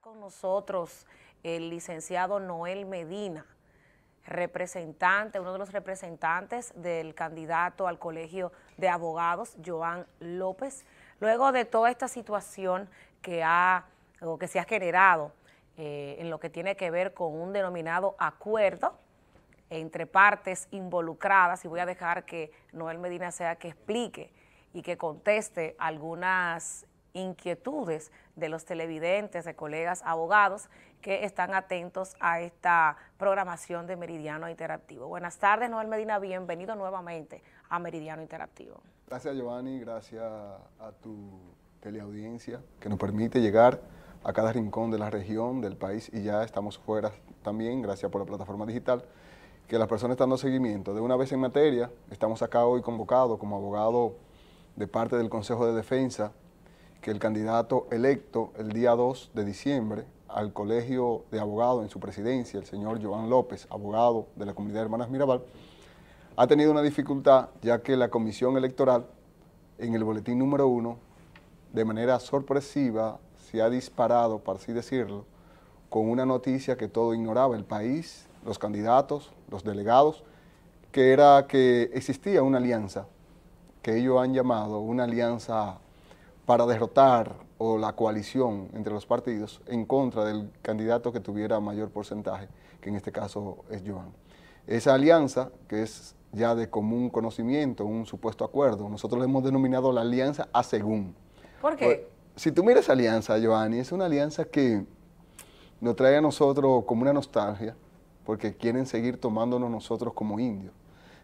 con nosotros el licenciado Noel Medina, representante, uno de los representantes del candidato al Colegio de Abogados, Joan López. Luego de toda esta situación que, ha, o que se ha generado eh, en lo que tiene que ver con un denominado acuerdo entre partes involucradas, y voy a dejar que Noel Medina sea que explique y que conteste algunas inquietudes de los televidentes, de colegas abogados que están atentos a esta programación de Meridiano Interactivo. Buenas tardes, Noel Medina, bienvenido nuevamente a Meridiano Interactivo. Gracias Giovanni, gracias a tu teleaudiencia que nos permite llegar a cada rincón de la región, del país y ya estamos fuera también, gracias por la plataforma digital, que las personas están dando seguimiento. De una vez en materia, estamos acá hoy convocados como abogado de parte del Consejo de Defensa que el candidato electo el día 2 de diciembre al Colegio de Abogados en su presidencia, el señor Joan López, abogado de la comunidad de Hermanas Mirabal, ha tenido una dificultad ya que la comisión electoral en el boletín número uno, de manera sorpresiva, se ha disparado, por así decirlo, con una noticia que todo ignoraba, el país, los candidatos, los delegados, que era que existía una alianza, que ellos han llamado una alianza para derrotar o la coalición entre los partidos en contra del candidato que tuviera mayor porcentaje, que en este caso es Joan. Esa alianza, que es ya de común conocimiento, un supuesto acuerdo, nosotros le hemos denominado la alianza a según. ¿Por qué? Pues, si tú miras esa alianza, y es una alianza que nos trae a nosotros como una nostalgia, porque quieren seguir tomándonos nosotros como indios.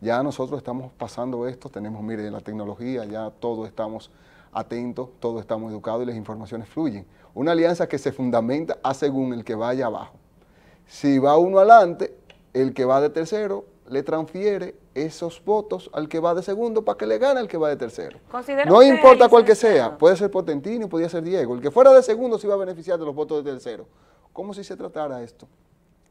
Ya nosotros estamos pasando esto, tenemos, mire, la tecnología, ya todos estamos atentos, todos estamos educados y las informaciones fluyen. Una alianza que se fundamenta a ah, según el que vaya abajo. Si va uno adelante, el que va de tercero le transfiere esos votos al que va de segundo para que le gane al que va de tercero. No importa cuál que sea, puede ser Potentino, podía ser Diego. El que fuera de segundo se va a beneficiar de los votos de tercero. ¿Cómo si se tratara esto?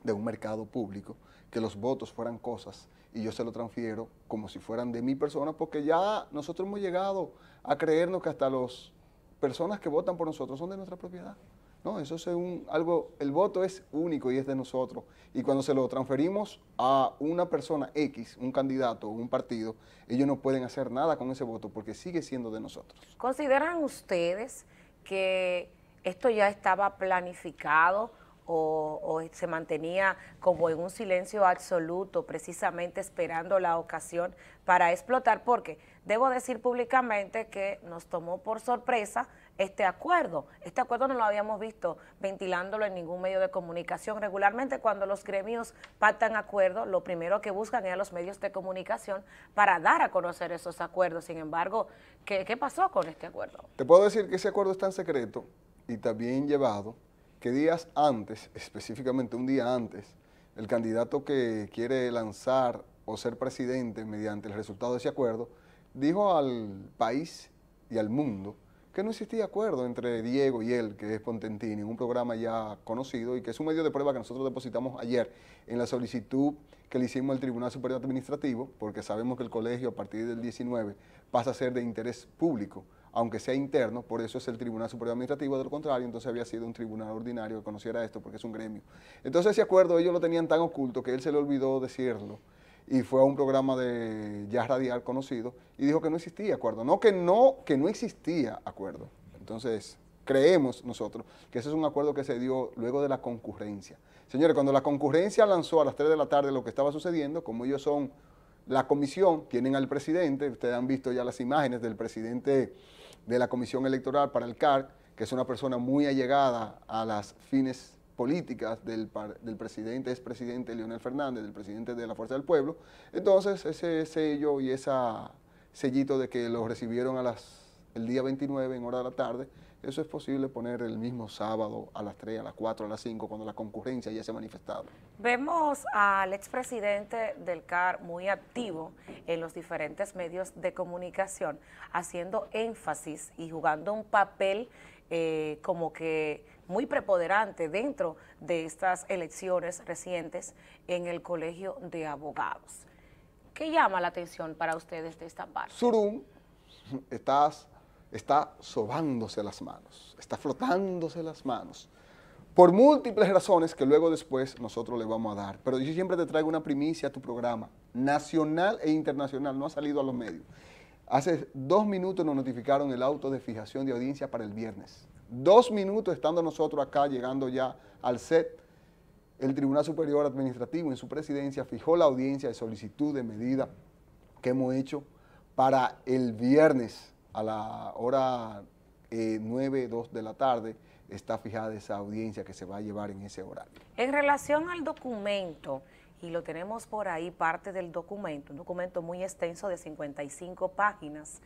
de un mercado público, que los votos fueran cosas y yo se lo transfiero como si fueran de mi persona, porque ya nosotros hemos llegado a creernos que hasta las personas que votan por nosotros son de nuestra propiedad. No, eso es algo, el voto es único y es de nosotros. Y cuando se lo transferimos a una persona X, un candidato o un partido, ellos no pueden hacer nada con ese voto porque sigue siendo de nosotros. ¿Consideran ustedes que esto ya estaba planificado? o, se mantenía como en un silencio absoluto, precisamente esperando la ocasión para explotar, porque debo decir públicamente que nos tomó por sorpresa este acuerdo. Este acuerdo no lo habíamos visto ventilándolo en ningún medio de comunicación. Regularmente cuando los gremios pactan acuerdos, lo primero que buscan es a los medios de comunicación para dar a conocer esos acuerdos. Sin embargo, ¿qué, qué pasó con este acuerdo? Te puedo decir que ese acuerdo está en secreto y también llevado que días antes, específicamente un día antes, el candidato que quiere lanzar o ser presidente mediante el resultado de ese acuerdo, dijo al país y al mundo que no existía acuerdo entre Diego y él, que es Pontentini, un programa ya conocido y que es un medio de prueba que nosotros depositamos ayer en la solicitud que le hicimos al Tribunal Superior Administrativo, porque sabemos que el colegio a partir del 19 pasa a ser de interés público aunque sea interno, por eso es el Tribunal Superior Administrativo, de lo contrario, entonces había sido un tribunal ordinario que conociera esto, porque es un gremio. Entonces ese acuerdo ellos lo tenían tan oculto que él se le olvidó decirlo y fue a un programa de ya radial conocido y dijo que no existía acuerdo, no que no, que no existía acuerdo. Entonces, creemos nosotros que ese es un acuerdo que se dio luego de la concurrencia. Señores, cuando la concurrencia lanzó a las 3 de la tarde lo que estaba sucediendo, como ellos son la comisión, tienen al presidente, ustedes han visto ya las imágenes del presidente de la Comisión Electoral para el CAR, que es una persona muy allegada a las fines políticas del, del presidente, expresidente Leonel Fernández, del presidente de la Fuerza del Pueblo. Entonces, ese sello y ese sellito de que lo recibieron a las, el día 29 en hora de la tarde, eso es posible poner el mismo sábado a las 3, a las 4, a las 5, cuando la concurrencia ya se ha manifestado. Vemos al expresidente del CAR muy activo en los diferentes medios de comunicación, haciendo énfasis y jugando un papel eh, como que muy preponderante dentro de estas elecciones recientes en el Colegio de Abogados. ¿Qué llama la atención para ustedes de esta parte? Surum, estás está sobándose las manos, está flotándose las manos, por múltiples razones que luego después nosotros le vamos a dar. Pero yo siempre te traigo una primicia a tu programa, nacional e internacional, no ha salido a los medios. Hace dos minutos nos notificaron el auto de fijación de audiencia para el viernes. Dos minutos estando nosotros acá, llegando ya al set, el Tribunal Superior Administrativo en su presidencia fijó la audiencia de solicitud de medida que hemos hecho para el viernes a la hora eh, 9, 2 de la tarde está fijada esa audiencia que se va a llevar en ese horario. En relación al documento, y lo tenemos por ahí, parte del documento, un documento muy extenso de 55 páginas,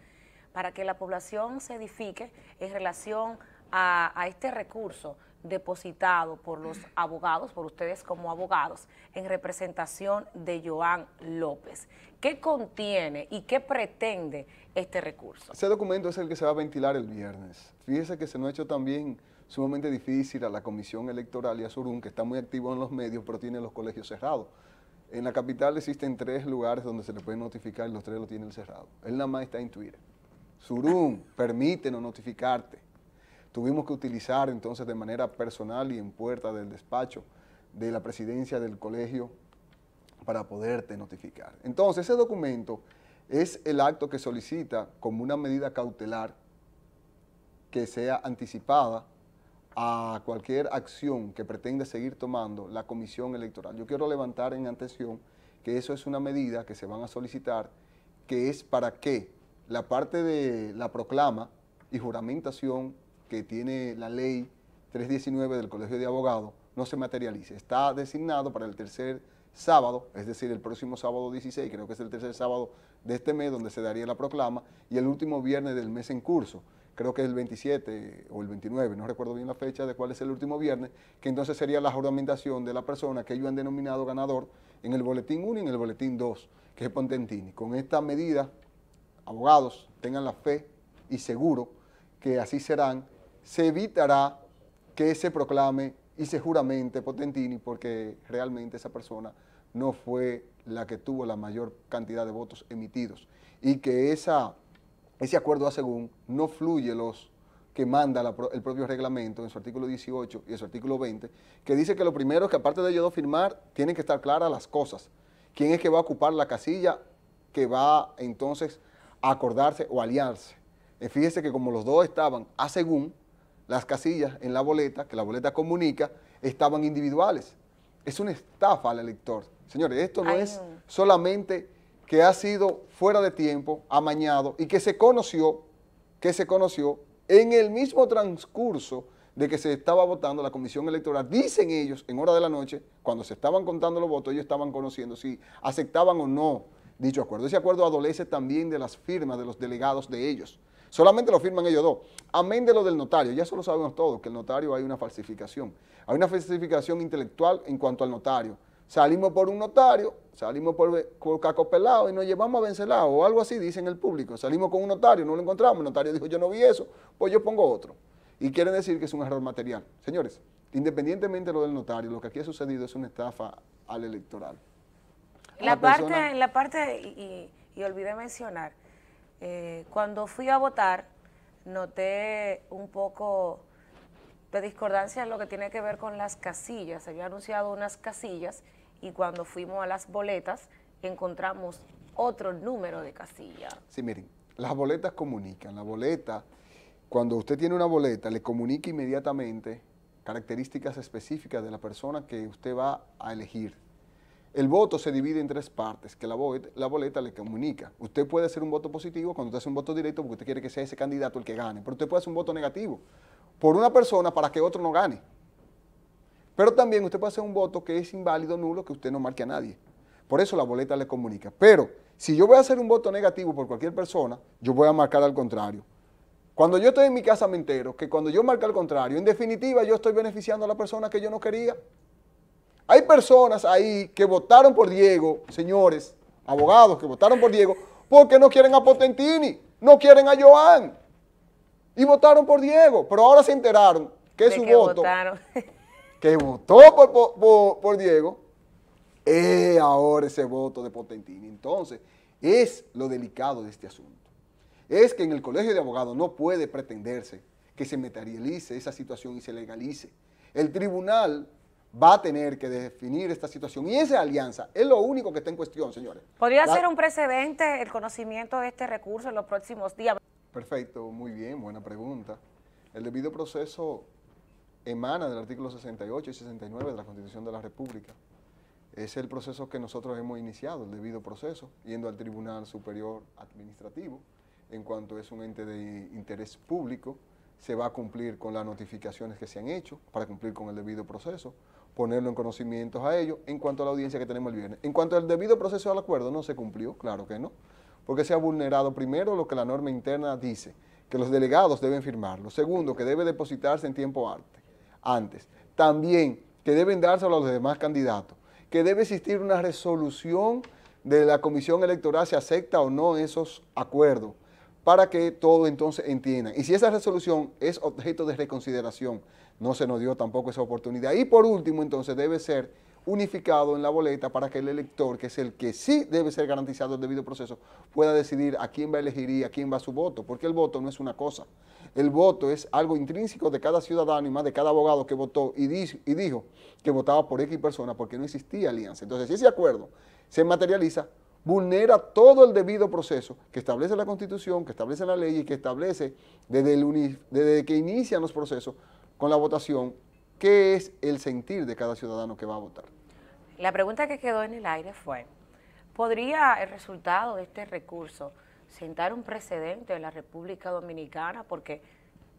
para que la población se edifique en relación a este recurso, depositado por los abogados, por ustedes como abogados, en representación de Joan López. ¿Qué contiene y qué pretende este recurso? Ese documento es el que se va a ventilar el viernes. Fíjese que se nos ha hecho también sumamente difícil a la Comisión Electoral y a Surum que está muy activo en los medios, pero tiene los colegios cerrados. En la capital existen tres lugares donde se le puede notificar y los tres lo tienen cerrado. Él nada más está en Twitter. Surum, permítenos notificarte Tuvimos que utilizar entonces de manera personal y en puerta del despacho de la presidencia del colegio para poderte notificar. Entonces, ese documento es el acto que solicita como una medida cautelar que sea anticipada a cualquier acción que pretenda seguir tomando la comisión electoral. Yo quiero levantar en atención que eso es una medida que se van a solicitar, que es para que la parte de la proclama y juramentación que tiene la ley 319 del Colegio de Abogados no se materialice. Está designado para el tercer sábado, es decir, el próximo sábado 16, creo que es el tercer sábado de este mes donde se daría la proclama, y el último viernes del mes en curso, creo que es el 27 o el 29, no recuerdo bien la fecha de cuál es el último viernes, que entonces sería la juramentación de la persona que ellos han denominado ganador en el boletín 1 y en el boletín 2, que es Pontentini. Con esta medida, abogados, tengan la fe y seguro que así serán se evitará que se proclame y se juramente Potentini porque realmente esa persona no fue la que tuvo la mayor cantidad de votos emitidos y que esa, ese acuerdo a según no fluye los que manda el propio reglamento en su artículo 18 y en su artículo 20, que dice que lo primero es que aparte de ellos dos firmar, tienen que estar claras las cosas. ¿Quién es que va a ocupar la casilla que va entonces a acordarse o aliarse? Eh, fíjese que como los dos estaban a según, las casillas en la boleta, que la boleta comunica, estaban individuales. Es una estafa al elector. Señores, esto no es solamente que ha sido fuera de tiempo, amañado, y que se conoció, que se conoció en el mismo transcurso de que se estaba votando la comisión electoral. Dicen ellos, en hora de la noche, cuando se estaban contando los votos, ellos estaban conociendo si aceptaban o no dicho acuerdo. Ese acuerdo adolece también de las firmas de los delegados de ellos. Solamente lo firman ellos dos. Amén de lo del notario. Ya eso lo sabemos todos, que el notario hay una falsificación. Hay una falsificación intelectual en cuanto al notario. Salimos por un notario, salimos por, Cacopelado caco y nos llevamos a vencelado o algo así, dicen el público. Salimos con un notario, no lo encontramos. El notario dijo, yo no vi eso, pues yo pongo otro. Y quieren decir que es un error material. Señores, independientemente de lo del notario, lo que aquí ha sucedido es una estafa al electoral. La, parte, la parte y, y olvidé mencionar, eh, cuando fui a votar, noté un poco de discordancia en lo que tiene que ver con las casillas. Se había anunciado unas casillas y cuando fuimos a las boletas encontramos otro número de casillas. Sí, miren, las boletas comunican. La boleta, cuando usted tiene una boleta, le comunica inmediatamente características específicas de la persona que usted va a elegir. El voto se divide en tres partes que la boleta, le comunica. Usted puede hacer un voto positivo cuando usted hace un voto directo porque usted quiere que sea ese candidato el que gane, pero usted puede hacer un voto negativo por una persona para que otro no gane. Pero también usted puede hacer un voto que es inválido, nulo, que usted no marque a nadie. Por eso la boleta le comunica. Pero si yo voy a hacer un voto negativo por cualquier persona, yo voy a marcar al contrario. Cuando yo estoy en mi casa me entero que cuando yo marco al contrario, en definitiva yo estoy beneficiando a la persona que yo no quería. Hay personas ahí que votaron por Diego, señores, abogados que votaron por Diego, porque no quieren a Potentini, no quieren a Joan. Y votaron por Diego, pero ahora se enteraron que su voto, que votó por, Diego, eh, ahora ese voto de Potentini. Entonces, es lo delicado de este asunto. Es que en el colegio de abogados no puede pretenderse que se materialice esa situación y se legalice. El tribunal va a tener que definir esta situación. Y esa alianza es lo único que está en cuestión, señores. ¿Podría ser un precedente el conocimiento de este recurso en los próximos días? Perfecto, muy bien, buena pregunta. El debido proceso emana del artículo 68 y 69 de la Constitución de la República. Es el proceso que nosotros hemos iniciado, el debido proceso, yendo al Tribunal Superior Administrativo, en cuanto es un ente de interés público, se va a cumplir con las notificaciones que se han hecho para cumplir con el debido proceso, ponerlo en conocimiento a ellos en cuanto a la audiencia que tenemos el viernes. En cuanto al debido proceso del acuerdo, no se cumplió, claro que no, porque se ha vulnerado primero lo que la norma interna dice, que los delegados deben firmarlo. Segundo, que debe depositarse en tiempo antes. También que deben dárselo a los demás candidatos, que debe existir una resolución de la comisión electoral si acepta o no esos acuerdos para que todo entonces entienda. Y si esa resolución es objeto de reconsideración, no se nos dio tampoco esa oportunidad. Y por último, entonces debe ser unificado en la boleta para que el elector, que es el que sí debe ser garantizado el debido proceso, pueda decidir a quién va a elegir y a quién va su voto, porque el voto no es una cosa. El voto es algo intrínseco de cada ciudadano y más de cada abogado que votó y, dijo, y dijo que votaba por X persona porque no existía alianza. Entonces, si ese acuerdo se materializa, vulnera todo el debido proceso que establece la Constitución, que establece la ley y que establece desde, desde que inician los procesos con la votación, qué es el sentir de cada ciudadano que va a votar. La pregunta que quedó en el aire fue, ¿podría el resultado de este recurso sentar un precedente en la República Dominicana? Porque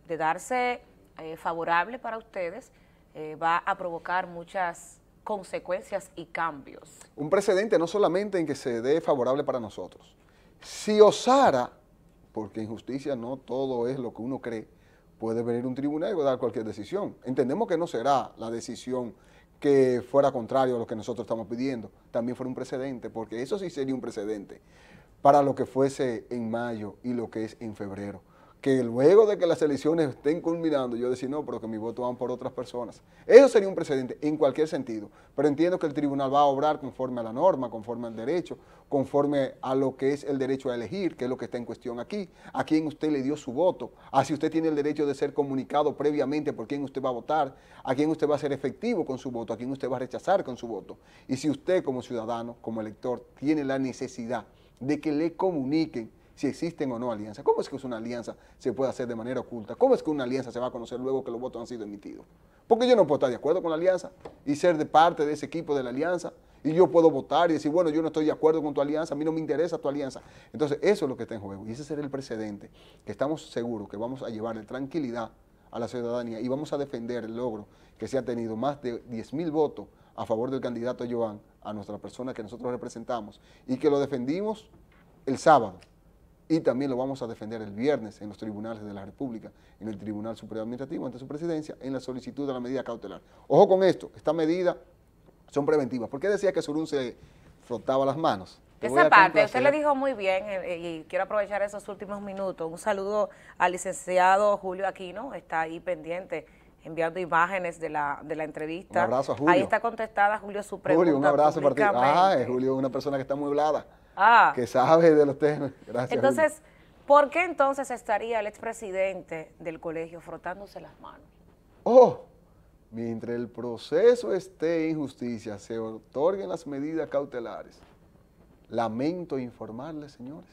de darse eh, favorable para ustedes, eh, va a provocar muchas consecuencias y cambios. Un precedente no solamente en que se dé favorable para nosotros. Si osara, porque en justicia no todo es lo que uno cree, puede venir un tribunal y dar cualquier decisión. Entendemos que no será la decisión que fuera contrario a lo que nosotros estamos pidiendo. También fue un precedente, porque eso sí sería un precedente para lo que fuese en mayo y lo que es en febrero que luego de que las elecciones estén culminando, yo decir no, pero que mi voto van por otras personas. Eso sería un precedente en cualquier sentido, pero entiendo que el tribunal va a obrar conforme a la norma, conforme al derecho, conforme a lo que es el derecho a elegir, que es lo que está en cuestión aquí, a quién usted le dio su voto, a si usted tiene el derecho de ser comunicado previamente por quién usted va a votar, a quién usted va a ser efectivo con su voto, a quién usted va a rechazar con su voto. Y si usted como ciudadano, como elector, tiene la necesidad de que le comuniquen si existen o no alianzas. ¿Cómo es que una alianza se puede hacer de manera oculta? ¿Cómo es que una alianza se va a conocer luego que los votos han sido emitidos? Porque yo no puedo estar de acuerdo con la alianza y ser de parte de ese equipo de la alianza. Y yo puedo votar y decir, bueno, yo no estoy de acuerdo con tu alianza, a mí no me interesa tu alianza. Entonces, eso es lo que está en juego. Y ese será el precedente que estamos seguros que vamos a llevar tranquilidad a la ciudadanía y vamos a defender el logro que se ha tenido más de 10.000 votos a favor del candidato Joan, a nuestra persona que nosotros representamos y que lo defendimos el sábado y también lo vamos a defender el viernes en los tribunales de la República, en el Tribunal Supremo Administrativo, ante su presidencia, en la solicitud de la medida cautelar. Ojo con esto, estas medidas son preventivas. ¿Por qué decía que Surún se frotaba las manos? Esa parte, usted le dijo muy bien, eh, eh, y quiero aprovechar esos últimos minutos. Un saludo al licenciado Julio Aquino, está ahí pendiente enviando imágenes de la, de la entrevista. Un abrazo a Julio. Ahí está contestada Julio Supremo Julio, un abrazo para ti. Ah, Julio una persona que está muy hablada. Ah. que sabe de los temas. Gracias. Entonces, ¿por qué entonces estaría el expresidente del colegio frotándose las manos? Oh, mientras el proceso esté en justicia, se otorguen las medidas cautelares. Lamento informarles, señores,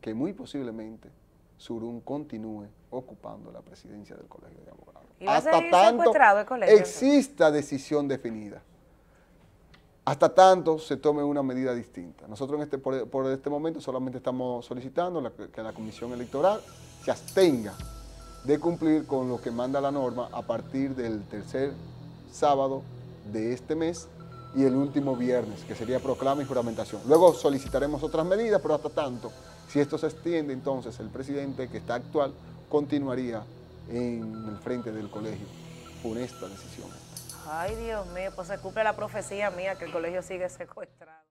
que muy posiblemente Surún continúe ocupando la presidencia del Colegio de Abogados. Hasta tanto exista decisión definida hasta tanto se tome una medida distinta. Nosotros en este, por, este momento solamente estamos solicitando que la Comisión Electoral se abstenga de cumplir con lo que manda la norma a partir del tercer sábado de este mes y el último viernes, que sería proclama y juramentación. Luego solicitaremos otras medidas, pero hasta tanto, si esto se extiende, entonces el presidente que está actual continuaría en el frente del colegio con esta decisión. Ay, Dios mío, pues se cumple la profecía mía que el colegio sigue secuestrado.